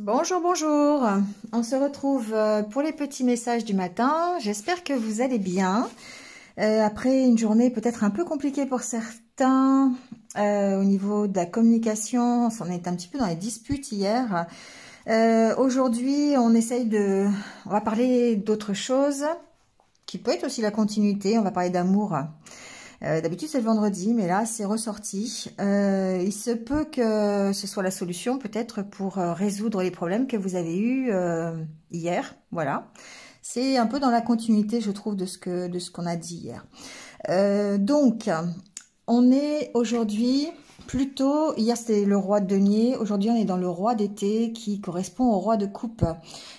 Bonjour, bonjour. On se retrouve euh, pour les petits messages du matin. J'espère que vous allez bien. Euh, après une journée peut-être un peu compliquée pour certains euh, au niveau de la communication, on est un petit peu dans les disputes hier. Aujourd'hui, on essaye de... On va parler d'autre chose qui peut être aussi la continuité. On va parler d'amour. Euh, d'habitude, c'est le vendredi, mais là, c'est ressorti. Euh, il se peut que ce soit la solution, peut-être, pour euh, résoudre les problèmes que vous avez eus hier. Voilà. C'est un peu dans la continuité, je trouve, de ce que de ce qu'on a dit hier. donc, on est aujourd'hui plutôt, hier c'était le roi de denier, aujourd'hui on est dans le roi d'été qui correspond au roi de coupe.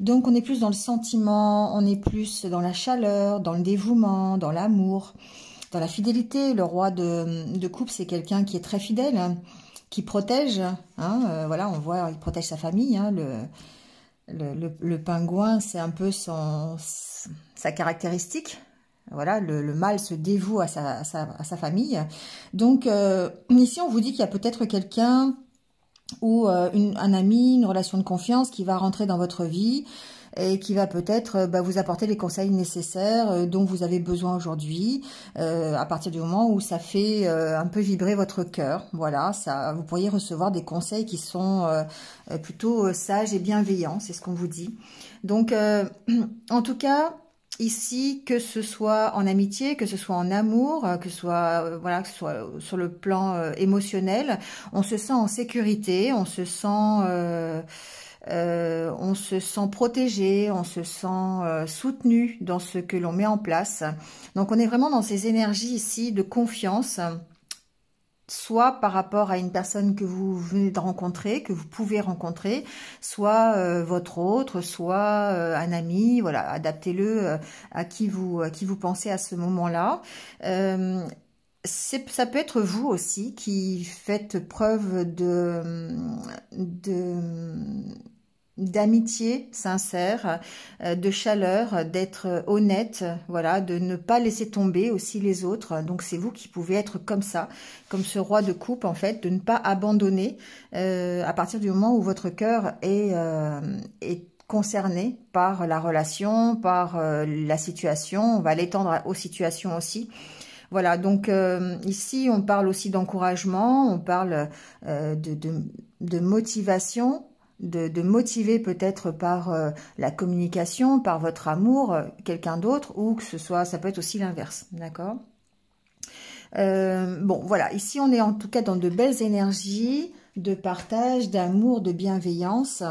Donc on est plus dans le sentiment, on est plus dans la chaleur, dans le dévouement, dans l'amour dans la fidélité. Le roi de, de coupe, c'est quelqu'un qui est très fidèle, qui protège. Hein, euh, voilà, on voit, il protège sa famille. Hein, le, pingouin, c'est un peu sa caractéristique. Voilà, le, le mâle se dévoue à sa, famille. Donc, euh, ici, on vous dit qu'il y a peut-être quelqu'un ou euh, un ami, une relation de confiance qui va rentrer dans votre vie, et qui va peut-être euh, bah, vous apporter les conseils nécessaires euh, dont vous avez besoin aujourd'hui euh, à partir du moment où ça fait un peu vibrer votre cœur. Voilà, ça, vous pourriez recevoir des conseils qui sont plutôt sages et bienveillants, c'est ce qu'on vous dit. Donc, en tout cas, ici, que ce soit en amitié, que ce soit en amour, que ce soit, voilà, que ce soit sur le plan émotionnel, on se sent en sécurité, on se sent... Euh, on se sent protégé, on se sent euh, soutenu dans ce que l'on met en place. Donc on est vraiment dans ces énergies ici de confiance, soit par rapport à une personne que vous venez de rencontrer, que vous pouvez rencontrer, soit euh, votre autre, soit un ami, voilà, adaptez-le à qui vous qui vous pensez à ce moment-là. ça peut être vous aussi qui faites preuve de, de d'amitié sincère, euh, de chaleur, d'être honnête, voilà, de ne pas laisser tomber aussi les autres. Donc c'est vous qui pouvez être comme ça, comme ce roi de coupe en fait, de ne pas abandonner euh, à partir du moment où votre cœur est, euh, est concerné par la relation, par la situation. On va l'étendre aux situations aussi. Voilà, donc ici, on parle aussi d'encouragement, on parle de, de, motivation, de, motiver peut-être par euh, la communication, par votre amour, euh, quelqu'un d'autre, ou que ce soit, ça peut être aussi l'inverse, d'accord euh, bon, voilà, ici on est en tout cas dans de belles énergies de partage, d'amour, de bienveillance,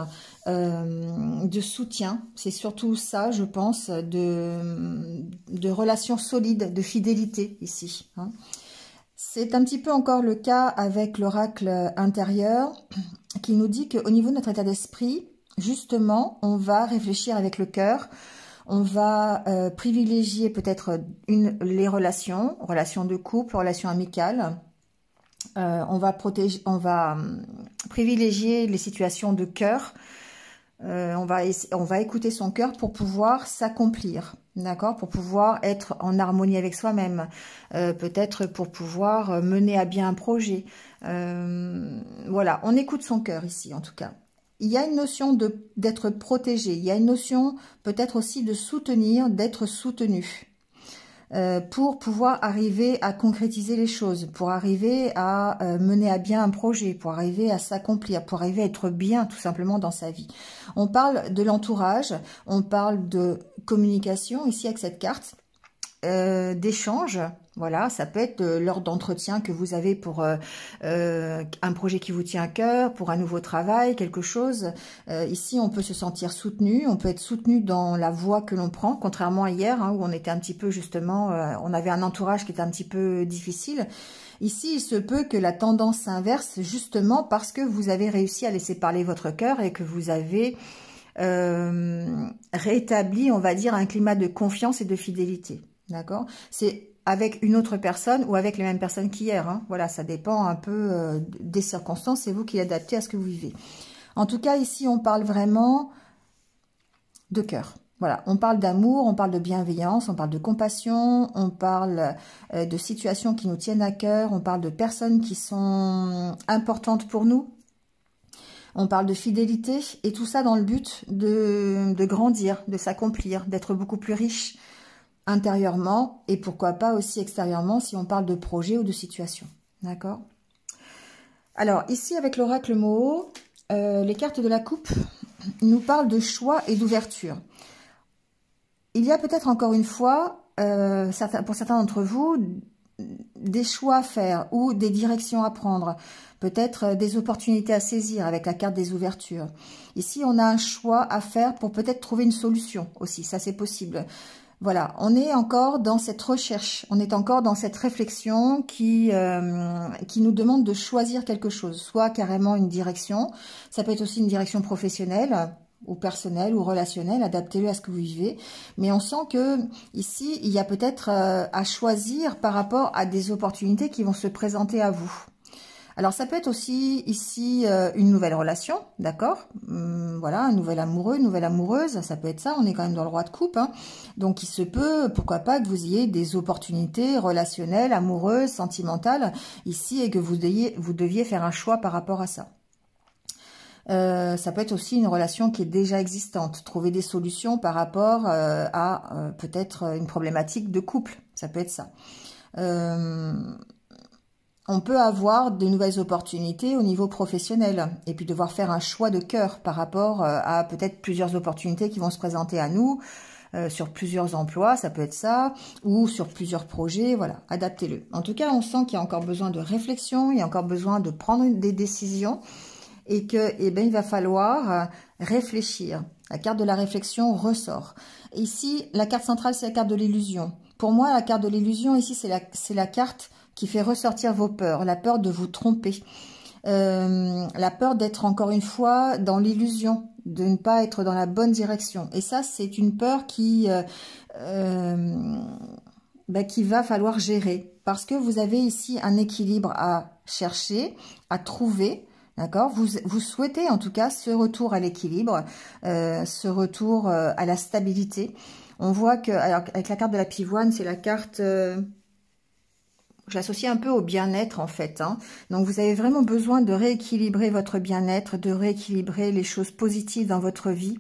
de soutien. C'est surtout ça, je pense, de, de relations solides, de fidélité ici. Hein. C'est un petit peu encore le cas avec l'oracle intérieur qui nous dit qu'au niveau de notre état d'esprit, justement, on va réfléchir avec le cœur, on va euh, privilégier peut-être les relations, relations de couple, relations amicales. Euh, on va on va hum, privilégier les situations de cœur euh, on, va on va écouter son cœur pour pouvoir s'accomplir, d'accord Pour pouvoir être en harmonie avec soi-même, euh, peut-être pour pouvoir euh, mener à bien un projet. voilà, on écoute son cœur ici en tout cas. Il y a une notion d'être protégé, il y a une notion peut-être aussi de soutenir, d'être soutenu, euh, pour pouvoir arriver à concrétiser les choses, pour arriver à euh, mener à bien un projet, pour arriver à s'accomplir, pour arriver à être bien tout simplement dans sa vie. On parle de l'entourage, on parle de communication ici avec cette carte. Euh, d'échange, d'échanges. Voilà, ça peut être l'ordre euh, lors que vous avez pour euh, un projet qui vous tient à cœur, pour un nouveau travail, quelque chose. ici, on peut se sentir soutenu, on peut être soutenu dans la voie que l'on prend, contrairement à hier hein, où on était un petit peu justement, on avait un entourage qui était un petit peu difficile. Ici, il se peut que la tendance s'inverse justement parce que vous avez réussi à laisser parler votre cœur et que vous avez rétabli, on va dire, un climat de confiance et de fidélité. D'accord C'est avec une autre personne ou avec les mêmes personnes qu'hier. Hein. Voilà, ça dépend un peu euh, des circonstances. C'est vous qui adaptez à ce que vous vivez. En tout cas, ici, on parle vraiment de cœur. Voilà, on parle d'amour, on parle de bienveillance, on parle de compassion, on parle euh, de situations qui nous tiennent à cœur, on parle de personnes qui sont importantes pour nous, on parle de fidélité, et tout ça dans le but de grandir, de s'accomplir, d'être beaucoup plus riche, intérieurement et pourquoi pas aussi extérieurement si on parle de projet ou de situation. D'accord Alors, ici, avec l'oracle Moho, euh, les cartes de la coupe nous parlent de choix et d'ouverture. Il y a peut-être encore une fois, euh, pour certains d'entre vous, des choix à faire ou des directions à prendre, peut-être euh, des opportunités à saisir avec la carte des ouvertures. Ici, on a un choix à faire pour peut-être trouver une solution aussi, ça c'est possible. Voilà, on est encore dans cette recherche, on est encore dans cette réflexion qui, euh, qui nous demande de choisir quelque chose, soit carrément une direction, ça peut être aussi une direction professionnelle, ou personnelle ou relationnelle, adaptez-le à ce que vous vivez. Mais on sent que ici, il y a peut-être euh, à choisir par rapport à des opportunités qui vont se présenter à vous. Alors, ça peut être aussi ici euh, une nouvelle relation, d'accord hum, Voilà, un nouvel amoureux, une nouvelle amoureuse, ça peut être ça. On est quand même dans le roi de coupe. Hein. Donc, il se peut, pourquoi pas, que vous ayez des opportunités relationnelles, amoureuses, sentimentales ici et que vous, ayez, vous deviez faire un choix par rapport à ça. Euh, ça peut être aussi une relation qui est déjà existante. Trouver des solutions par rapport euh, à peut-être une problématique de couple. Ça peut être ça. Hum, on peut avoir de nouvelles opportunités au niveau professionnel et puis devoir faire un choix de cœur par rapport euh, à peut-être plusieurs opportunités qui vont se présenter à nous euh, sur plusieurs emplois, ça peut être ça, ou sur plusieurs projets, voilà, adaptez-le. En tout cas, on sent qu'il y a encore besoin de réflexion, il y a encore besoin de prendre des décisions et que, eh ben, il va falloir euh, réfléchir. La carte de la réflexion ressort. Ici, la carte centrale, c'est la carte de l'illusion. Pour moi, la carte de l'illusion, ici, c'est la, la carte qui fait ressortir vos peurs, la peur de vous tromper, euh, la peur d'être encore une fois dans l'illusion, de ne pas être dans la bonne direction. Et ça, c'est une peur qui, euh, euh, bah, qui va falloir gérer. Parce que vous avez ici un équilibre à chercher, à trouver, D'accord vous, souhaitez en tout cas ce retour à l'équilibre, ce retour à la stabilité. On voit que, avec la carte de la pivoine, c'est la carte je l'associe un peu au bien-être en fait. Hein. Donc vous avez vraiment besoin de rééquilibrer votre bien-être, de rééquilibrer les choses positives dans votre vie.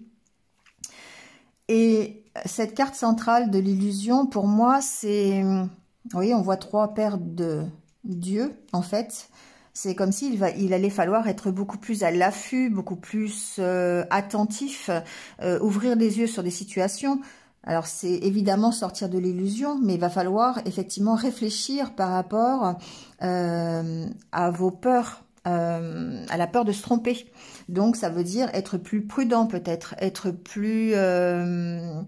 Et cette carte centrale de l'illusion, pour moi, c'est... Vous voyez, on voit trois paires de dieux en fait. C'est comme s'il il allait falloir être beaucoup plus à l'affût, beaucoup plus euh, attentif, euh, ouvrir les yeux sur des situations, alors c'est évidemment sortir de l'illusion, mais il va falloir effectivement réfléchir par rapport euh, à vos peurs, euh, à la peur de se tromper. Donc ça veut dire être plus prudent peut-être, être plus... Euh,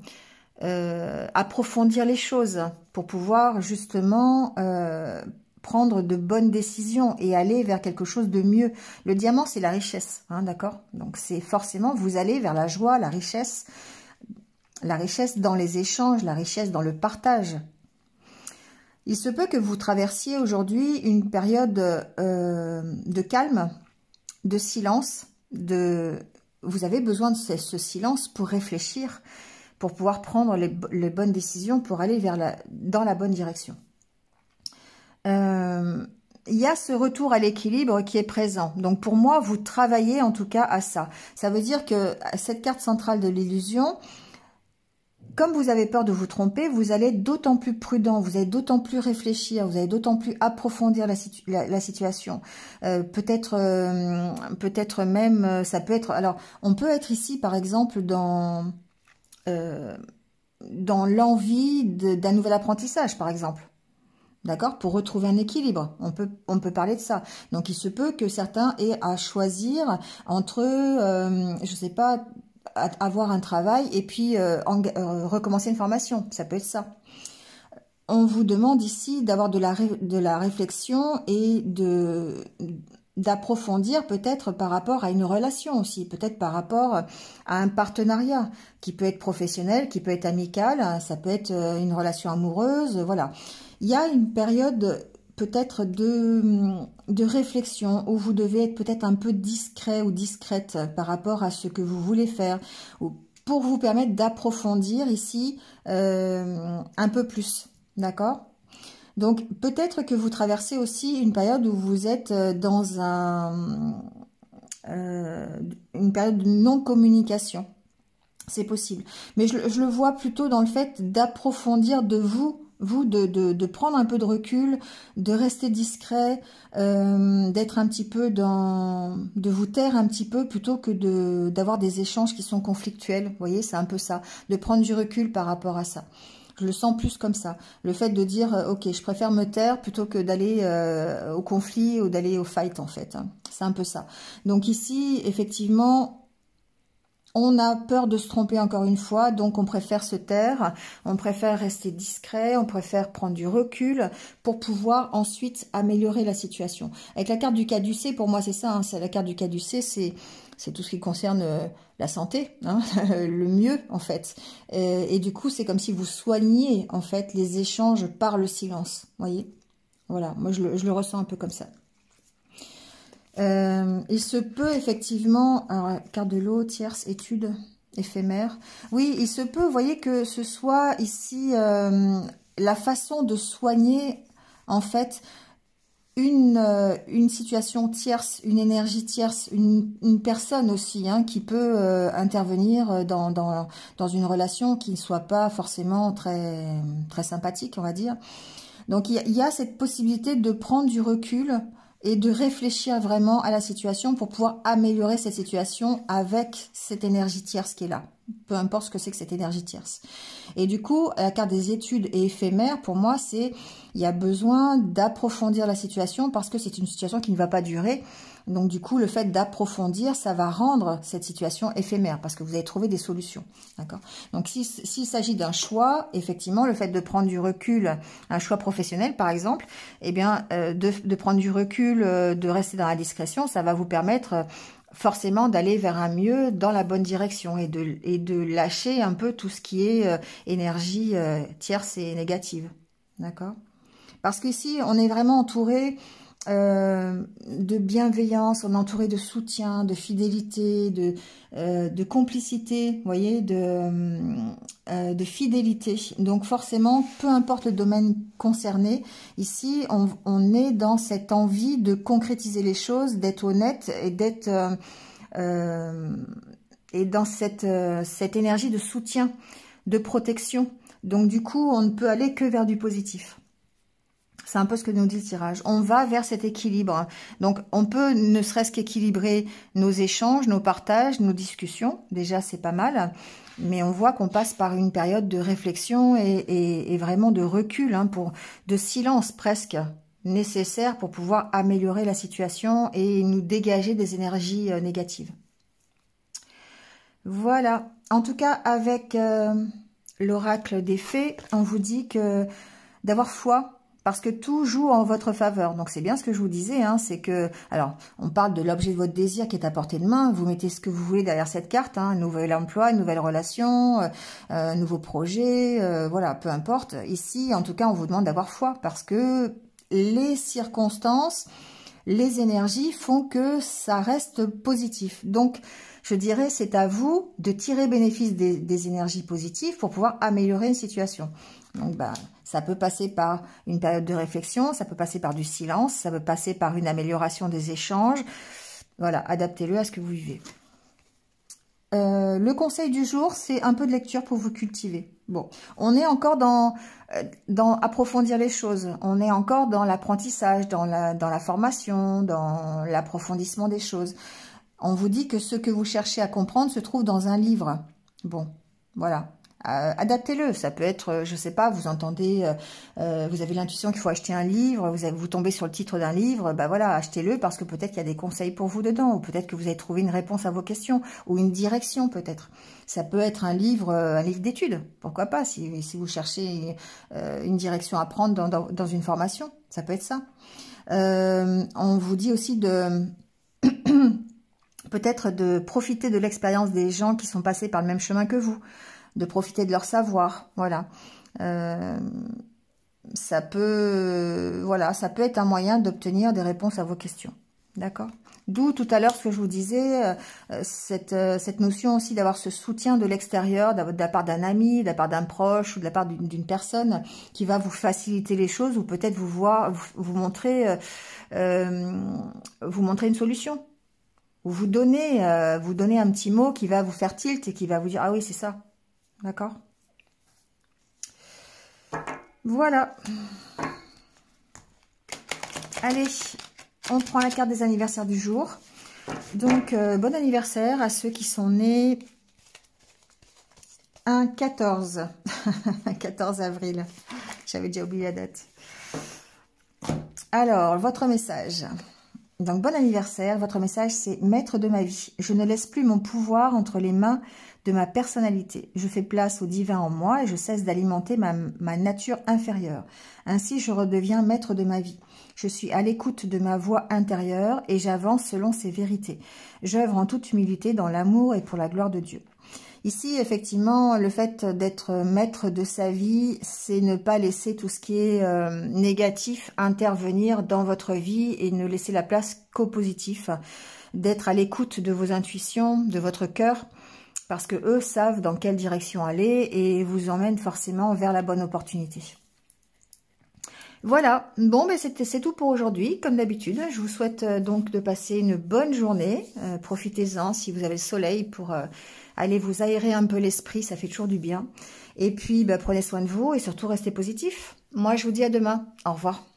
approfondir les choses pour pouvoir justement prendre de bonnes décisions et aller vers quelque chose de mieux. Le diamant, c'est la richesse, hein, d'accord Donc, c'est forcément, vous allez vers la joie, la richesse la richesse dans les échanges, la richesse dans le partage. Il se peut que vous traversiez aujourd'hui une période euh, de calme, de silence, de... vous avez besoin de ce, silence pour réfléchir, pour pouvoir prendre les, bonnes décisions, pour aller vers la, dans la bonne direction. Euh, il y a ce retour à l'équilibre qui est présent. Donc pour moi, vous travaillez en tout cas à ça. Ça veut dire que cette carte centrale de l'illusion, comme vous avez peur de vous tromper, vous allez être d'autant plus prudent, vous allez d'autant plus réfléchir, vous allez d'autant plus approfondir la, situation. Euh, peut-être euh, peut-être même, euh, ça peut être... Alors, on peut être ici, par exemple, dans... dans l'envie d'un nouvel apprentissage, par exemple. D'accord Pour retrouver un équilibre. On peut, on peut parler de ça. Donc, il se peut que certains aient à choisir entre, je je sais pas, avoir un travail et puis euh, euh, recommencer une formation. Ça peut être ça. On vous demande ici d'avoir de la, de la réflexion et de d'approfondir peut-être par rapport à une relation aussi, peut-être par rapport à un partenariat qui peut être professionnel, qui peut être amical, hein, ça peut être euh, une relation amoureuse, voilà. Il y a une période peut-être de, de, réflexion où vous devez être peut-être un peu discret ou discrète par rapport à ce que vous voulez faire pour vous permettre d'approfondir ici euh, un peu plus, d'accord Donc peut-être que vous traversez aussi une période où vous êtes euh, dans un, euh, une période de non-communication, c'est possible. Mais je, le vois plutôt dans le fait d'approfondir de vous vous, de, prendre un peu de recul, de rester discret, euh, d'être un petit peu dans... de vous taire un petit peu plutôt que d'avoir des échanges qui sont conflictuels. Vous voyez, c'est un peu ça, de prendre du recul par rapport à ça. Je le sens plus comme ça. Le fait de dire, euh, ok, je préfère me taire plutôt que d'aller euh, au conflit ou d'aller au fight, en fait. Hein. C'est un peu ça. Donc ici, effectivement, on a peur de se tromper encore une fois, donc on préfère se taire, on préfère rester discret, on préfère prendre du recul pour pouvoir ensuite améliorer la situation. Avec la carte du C, pour moi c'est ça, hein. c'est la carte du caducé, c'est c'est tout ce qui concerne euh, la santé, hein, le mieux en fait. Et, du coup, c'est comme si vous soigniez en fait les échanges par le silence, voyez. Voilà, moi je le ressens un peu comme ça. Euh, il se peut effectivement, alors, carte de l'eau, tierce, étude, éphémère. Oui, il se peut, vous voyez, que ce soit ici euh, la façon de soigner, en fait, une, euh, une situation tierce, une énergie tierce, une, personne aussi hein, qui peut intervenir dans, dans, dans, une relation qui ne soit pas forcément très, très sympathique, on va dire. Donc, il y, a cette possibilité de prendre du recul et de réfléchir vraiment à la situation pour pouvoir améliorer cette situation avec cette énergie tierce qui est là. Peu importe ce que c'est que cette énergie tierce. Et du coup, la carte des études est éphémère, pour moi, c'est il y a besoin d'approfondir la situation parce que c'est une situation qui ne va pas durer donc du coup, le fait d'approfondir, ça va rendre cette situation éphémère parce que vous allez trouver des solutions. D'accord Donc s'il s'agit d'un choix, effectivement, le fait de prendre du recul, un choix professionnel par exemple, eh bien, euh, de, prendre du recul, euh, de rester dans la discrétion, ça va vous permettre... Euh, forcément d'aller vers un mieux dans la bonne direction et de, et de lâcher un peu tout ce qui est énergie tierce et négative. D'accord Parce qu'ici, on est vraiment entouré euh, de bienveillance, on est entouré de soutien, de fidélité, de, euh, de complicité, voyez, de, euh, de fidélité. Donc forcément, peu importe le domaine concerné, ici, on, on est dans cette envie de concrétiser les choses, d'être honnête et d'être... et dans cette, cette énergie de soutien, de protection. Donc du coup, on ne peut aller que vers du positif. C'est un peu ce que nous dit le tirage. On va vers cet équilibre. Donc, on peut ne serait-ce qu'équilibrer nos échanges, nos partages, nos discussions. Déjà, c'est pas mal. Mais on voit qu'on passe par une période de réflexion et, vraiment de recul, hein, pour, de silence presque nécessaire pour pouvoir améliorer la situation et nous dégager des énergies euh, négatives. Voilà. En tout cas, avec euh, l'oracle des fées, on vous dit que d'avoir foi parce que tout joue en votre faveur. Donc c'est bien ce que je vous disais, hein, c'est que, alors on parle de l'objet de votre désir qui est à portée de main, vous mettez ce que vous voulez derrière cette carte, un hein, nouvel emploi, une nouvelle relation, euh, euh nouveau projet, euh, voilà, peu importe. Ici, en tout cas, on vous demande d'avoir foi, parce que les circonstances, les énergies font que ça reste positif. Donc, je dirais, c'est à vous de tirer bénéfice des, énergies positives pour pouvoir améliorer une situation. Donc, bah, ça peut passer par une période de réflexion, ça peut passer par du silence, ça peut passer par une amélioration des échanges. Voilà, adaptez-le à ce que vous vivez. Euh, le conseil du jour, c'est un peu de lecture pour vous cultiver. Bon, on est encore dans, euh, dans approfondir les choses. On est encore dans l'apprentissage, dans la, dans la formation, dans l'approfondissement des choses. On vous dit que ce que vous cherchez à comprendre se trouve dans un livre. Bon, voilà. Adaptez-le. Ça peut être, euh, je sais pas, vous entendez, euh, euh, vous avez l'intuition qu'il faut acheter un livre, vous, vous tombez sur le titre d'un livre, bah voilà, achetez-le parce que peut-être qu'il y a des conseils pour vous dedans, ou peut-être que vous avez trouvé une réponse à vos questions, ou une direction peut-être. Ça peut être un livre, un livre d'études, pourquoi pas, si, vous cherchez une direction à prendre dans, dans, dans, une formation, ça peut être ça. on vous dit aussi de peut-être de profiter de l'expérience des gens qui sont passés par le même chemin que vous de profiter de leur savoir. Voilà. Euh, ça peut, voilà, ça peut être un moyen d'obtenir des réponses à vos questions. D'accord D'où tout à l'heure ce que je vous disais, euh, euh, cette, cette, notion aussi d'avoir ce soutien de l'extérieur, de la part d'un ami, de la part d'un proche ou de la part d'une personne qui va vous faciliter les choses ou peut-être vous voir, vous, montrer, vous montrer une solution. Ou vous donner, vous donner un petit mot qui va vous faire tilt et qui va vous dire ah oui c'est ça, D'accord Voilà. Allez, on prend la carte des anniversaires du jour. Donc, euh, bon anniversaire à ceux qui sont nés un 14, 14 avril. J'avais déjà oublié la date. Alors, votre message. Donc bon anniversaire, votre message c'est maître de ma vie. Je ne laisse plus mon pouvoir entre les mains de ma personnalité. Je fais place au divin en moi et je cesse d'alimenter ma, nature inférieure. Ainsi je redeviens maître de ma vie. Je suis à l'écoute de ma voix intérieure et j'avance selon ses vérités. J'œuvre en toute humilité dans l'amour et pour la gloire de Dieu. Ici, effectivement, le fait d'être maître de sa vie, c'est ne pas laisser tout ce qui est euh, négatif intervenir dans votre vie et ne laisser la place qu'au positif. D'être à l'écoute de vos intuitions, de votre cœur, parce que eux savent dans quelle direction aller et vous emmènent forcément vers la bonne opportunité. Voilà, bon, ben c'est tout pour aujourd'hui. Comme d'habitude, je vous souhaite euh, donc de passer une bonne journée. Euh, profitez-en si vous avez le soleil pour euh, aller vous aérer un peu l'esprit, ça fait toujours du bien. Et puis, ben, prenez soin de vous et surtout restez positif. Moi, je vous dis à demain. Au revoir.